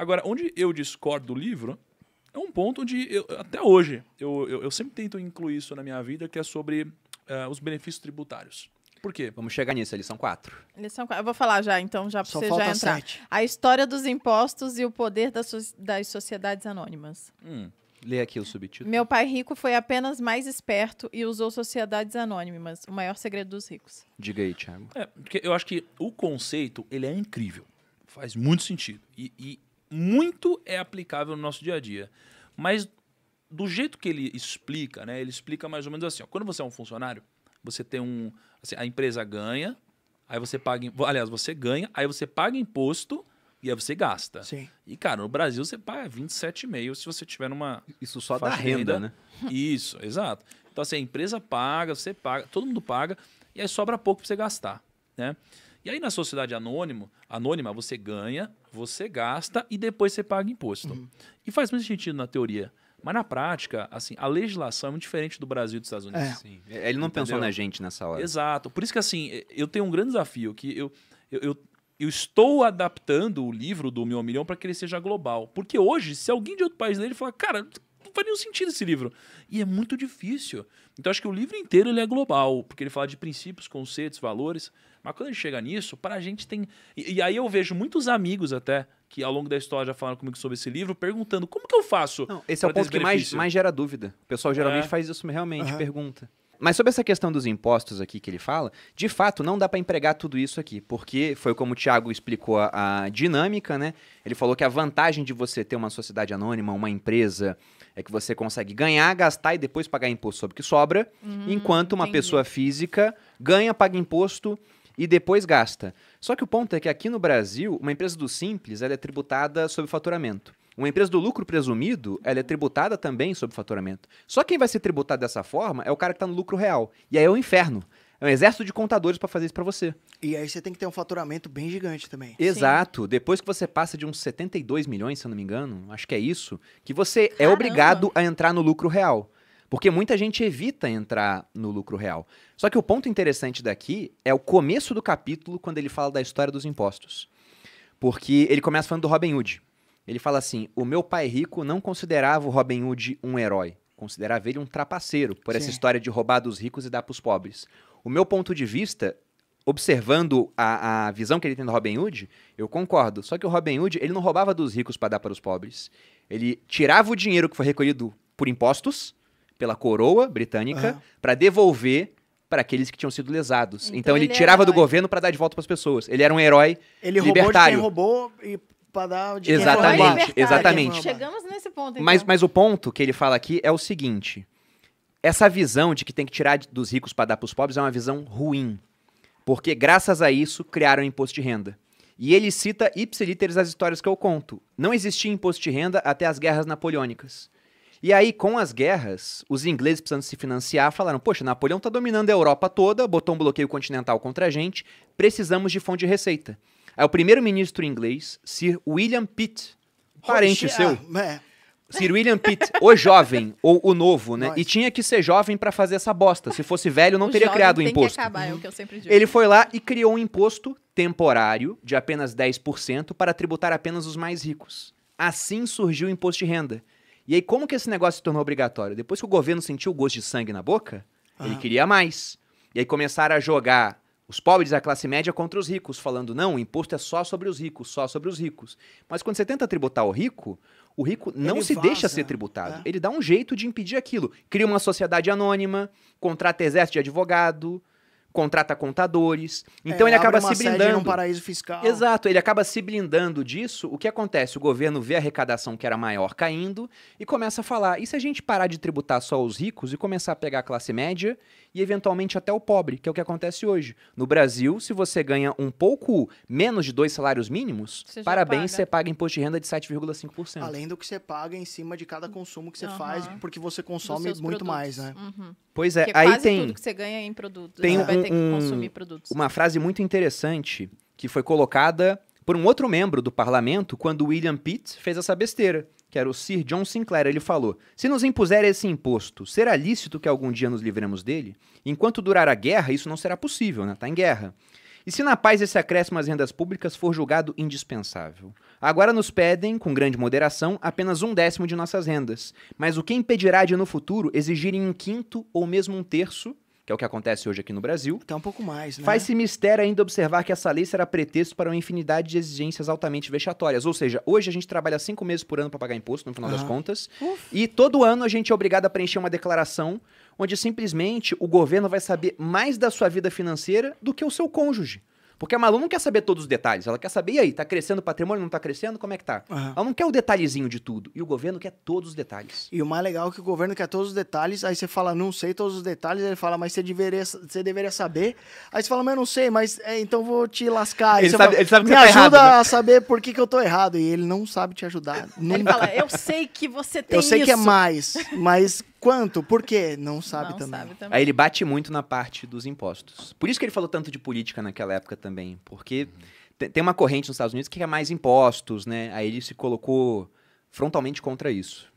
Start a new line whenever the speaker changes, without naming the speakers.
Agora, onde eu discordo do livro é um ponto onde, eu, até hoje, eu, eu, eu, sempre tento incluir isso na minha vida, que é sobre uh, os benefícios tributários. Por quê? Vamos chegar nisso, eles são quatro. Eles são quatro. Eu vou falar já, então, já para você já entrar. Sete. A história dos impostos e o poder das, so das sociedades anônimas. Hum. Lê aqui o subtítulo. Meu pai rico foi apenas mais esperto e usou sociedades anônimas, o maior segredo dos ricos. Diga aí, Thiago. É, porque eu acho que o conceito, ele é incrível. Faz muito sentido. E, e muito é aplicável no nosso dia a dia. Mas do jeito que ele explica, né? Ele explica mais ou menos assim: ó, quando você é um funcionário, você tem um. Assim, a empresa ganha, aí você paga. Aliás, você ganha, aí você paga imposto e aí você gasta. Sim. E, cara, no Brasil você paga 27,5 se você tiver numa. Isso só da renda, renda, né? Isso, exato. Então, assim, a empresa paga, você paga, todo mundo paga, e aí sobra pouco para você gastar, né? E aí na sociedade anônimo, anônima, você ganha, você gasta e depois você paga imposto. Uhum. E faz muito sentido na teoria. Mas na prática, assim, a legislação é muito diferente do Brasil e dos Estados Unidos. É. Sim. É, ele não Entendeu? pensou na gente nessa hora. Exato. Por isso que assim, eu tenho um grande desafio que eu, eu, eu eu estou adaptando o livro do Meu Milhão para que ele seja global. Porque hoje, se alguém de outro país ler, ele falar, cara, faria faz nenhum sentido esse livro. E é muito difícil. Então acho que o livro inteiro ele é global, porque ele fala de princípios, conceitos, valores. Mas quando a gente chega nisso, para a gente tem. E, e, aí eu vejo muitos amigos até que ao longo da história já falaram comigo sobre esse livro, perguntando como que eu faço. Não, esse é o ponto que mais, mais
gera dúvida. O pessoal geralmente é. faz isso realmente, uhum. pergunta. Mas sobre essa questão dos impostos aqui que ele fala, de fato não dá para empregar tudo isso aqui, porque foi como o Thiago explicou a, a, dinâmica, né? Ele falou que a vantagem de você ter uma sociedade anônima, uma empresa, é que você consegue ganhar, gastar e depois pagar imposto sobre o que sobra, hum, enquanto uma entendi. pessoa física ganha, paga imposto e depois gasta. Só que o ponto é que aqui no Brasil, uma empresa do Simples ela é tributada sobre faturamento. Uma empresa do lucro presumido, ela é tributada também sobre faturamento. Só quem vai ser tributado dessa forma é o cara que está no lucro real. E aí é o um inferno. É um exército de contadores para fazer isso para você. E aí você tem que ter um faturamento bem gigante também. Exato. Sim. Depois que você passa de uns 72 milhões, se eu não me engano, acho que é isso, que você é Caramba. é obrigado a entrar no lucro real. Porque muita gente evita entrar no lucro real. Só que o ponto interessante daqui é o começo do capítulo, quando ele fala da história dos impostos. Porque ele começa falando do Robin Hood. Ele fala assim: o meu pai rico não considerava o Robin Hood um herói, considerava ele um trapaceiro por Sim. essa história de roubar dos ricos e dar para os pobres. O meu ponto de vista, observando a, a visão que ele tem do Robin Hood, eu concordo. Só que o Robin Hood ele não roubava dos ricos para dar para os pobres. Ele tirava o dinheiro que foi recolhido por impostos pela coroa britânica uhum. para devolver para aqueles que tinham sido lesados. Então, então ele, ele tirava do governo para dar de volta para as pessoas. Ele era um herói ele libertário. Ele roubou de quem roubou e para dar de Exatamente, né? exatamente. Chegamos nesse ponto. Então. Mas, mas o ponto que ele fala aqui é o seguinte: essa visão de que tem que tirar dos ricos para dar para os pobres é uma visão ruim, porque graças a isso criaram o imposto de renda. E ele cita ipsilíteres as histórias que eu conto. Não existia imposto de renda até as guerras napoleônicas. E aí, com as guerras, os ingleses precisando se financiar falaram: Poxa, Napoleão está dominando a Europa toda, botou um bloqueio continental contra a gente, precisamos de fonte de receita. Aí é o primeiro-ministro inglês, Sir William Pitt, parente seu. Ah, é. Sir William Pitt, o jovem, ou o novo, né? E tinha que ser jovem para fazer essa bosta. Se fosse velho, não o teria criado o um imposto. Que
acabar, é o que eu sempre digo. Ele foi
lá e criou um imposto temporário de apenas 10% para tributar apenas os mais ricos. Assim surgiu o imposto de renda. E aí, como que esse negócio se tornou obrigatório? Depois que o governo sentiu o gosto de sangue na boca, ele ah. queria mais. E aí começaram a jogar os pobres a classe média contra os ricos, falando: não, o imposto é só sobre os ricos, só sobre os ricos. Mas quando você tenta tributar o rico, o rico não ele se vaza, deixa ser tributado. É. Ele dá um jeito de impedir aquilo. Cria uma sociedade anônima, contrata exército de advogado, contrata contadores. Então é, ele acaba se blindando. Num paraíso fiscal. Exato, ele acaba se blindando disso. O que acontece? O governo vê a arrecadação que era maior caindo e começa a falar: e se a gente parar de tributar só os ricos e começar a pegar a classe média e eventualmente até o pobre, que é o que acontece hoje? No Brasil, se você ganha um pouco menos de dois salários mínimos, você parabéns, paga. você paga imposto de renda de 7,5%. Além do que você paga em cima de cada consumo que você uhum. faz, porque você consome muito produtos. mais, né? Uhum. Pois é, porque aí tem tudo que
você ganha é em produtos. Tem é. um um, que consumir produtos. Uma
frase muito interessante que foi colocada por um outro membro do parlamento quando William Pitt fez essa besteira, que era o Sir John Sinclair. Ele falou: Se nos impuser esse imposto, será lícito que algum dia nos livremos dele? Enquanto durar a guerra, isso não será possível, né? Tá em guerra. E se na paz esse acréscimo às rendas públicas for julgado indispensável? Agora nos pedem, com grande moderação, apenas um décimo de nossas rendas. Mas o que impedirá de, no futuro, exigirem um quinto ou mesmo um terço que é o que acontece hoje aqui no Brasil. Até tá um pouco mais, né? Faz-se mistério ainda observar que essa lei será pretexto para uma infinidade de exigências altamente vexatórias. Ou seja, hoje a gente trabalha cinco meses por ano para pagar imposto, no final uhum. das contas. Uf. E todo ano a gente é obrigado a preencher uma declaração onde simplesmente o governo vai saber mais da sua vida financeira do que o seu cônjuge. Porque a Malu não quer saber todos os detalhes. Ela quer saber, e aí, tá crescendo o patrimônio, não tá crescendo? Como é que tá? Uhum. Ela não quer o detalhezinho de tudo. E o governo quer todos os detalhes. E o mais legal é que o governo quer todos os detalhes. Aí você fala, não sei todos os detalhes. Ele fala, mas você deveria, você deveria saber. Aí você fala, mas eu não sei, mas
é, então vou te lascar. Ele sabe, fala, ele sabe que Me tá ajuda errado, né? a saber
por que, que eu tô errado. E ele não sabe
te ajudar. Ele fala, eu sei que você tem isso. Eu sei isso. que é mais,
mas Quanto? Por quê? Não sabe, não também. sabe também. Aí ele bate muito na parte dos impostos. Por isso que ele falou tanto de política naquela época também, porque uhum. tem uma corrente nos Estados Unidos que é mais impostos, né? Aí ele se colocou frontalmente contra isso.